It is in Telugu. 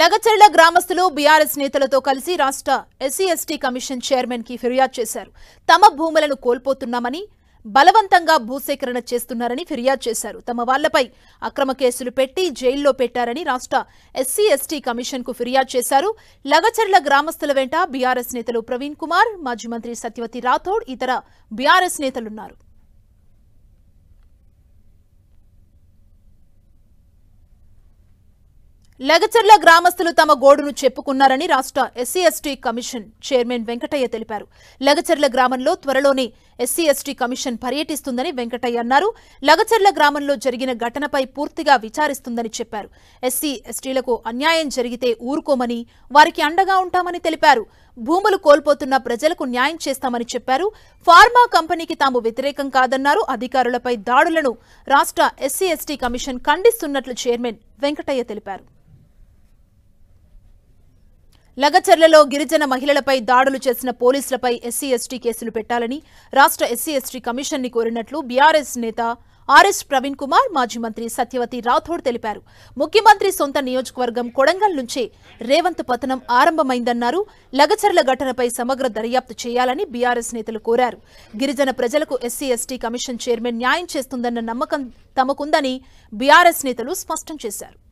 లగచర్ల గ్రామస్తులు బీఆర్ఎస్ నేతలతో కలిసి రాష్ట్ర ఎస్సీ ఎస్టీ కమిషన్ చైర్మన్ కి ఫిర్యాదు చేశారు తమ భూములను కోల్పోతున్నామని బలవంతంగా భూసేకరణ చేస్తున్నారని ఫిర్యాదు చేశారు తమ వాళ్లపై అక్రమ కేసులు పెట్టి జైల్లో పెట్టారని రాష్ట్ర ఎస్సీ ఎస్టీ కమిషన్ కు ఫిర్యాదు చేశారు లగచర్ల గ్రామస్తుల వెంట బీఆర్ఎస్ నేతలు ప్రవీణ్ కుమార్ మాజీ మంత్రి సత్యవతి రాథోడ్ ఇతర బీఆర్ఎస్ నేతలున్నారు లగచర్ల గ్రామస్తులు తమ గోడును చెప్పుకున్నారని రాష్ట్ర SC ST commission chairman Venkataiah తెలిపారు లగచర్ల గ్రామంలో త్వరలోనే ఎస్సీ ఎస్టీ కమిషన్ పర్యటిస్తుందని వెంకటయ్య అన్నారు లగచర్ల గ్రామంలో జరిగిన ఘటనపై పూర్తిగా విచారిస్తుందని చెప్పారు ఎస్సీ ఎస్టీలకు అన్యాయం జరిగితే ఊరుకోమని వారికి అండగా ఉంటామని తెలిపారు భూములు కోల్పోతున్న ప్రజలకు న్యాయం చేస్తామని చెప్పారు ఫార్మా కంపెనీకి తాము వ్యతిరేకం కాదన్నారు అధికారులపై దాడులను రాష్ట్ర ఎస్సీ ఎస్టీ కమిషన్ ఖండిస్తున్నట్లు చైర్మన్ వెంకటయ్య తెలిపారు లగచర్లలో గిరిజన మహిళలపై దాడులు చేసిన పోలీసులపై ఎస్సీ ఎస్టీ కేసులు పెట్టాలని రాష్ట్ర ఎస్సీ ఎస్టీ కమిషన్ ని కోరినట్లు బీఆర్ఎస్ నేత ఆర్ఎస్ ప్రవీణ్ కుమార్ మాజీ మంత్రి సత్యవతి రాథోడ్ తెలిపారు ముఖ్యమంత్రి సొంత నియోజకవర్గం కొడంగల్ నుంచే రేవంత్ పతనం ఆరంభమైందన్నారు లగచర్ల ఘటనపై సమగ్ర దర్యాప్తు చేయాలని బీఆర్ఎస్ నేతలు కోరారు గిరిజన ప్రజలకు ఎస్సీ ఎస్టీ కమిషన్ చైర్మన్ న్యాయం చేస్తుందన్న నమ్మకం తమకుందని బీఆర్ఎస్ నేతలు స్పష్టం చేశారు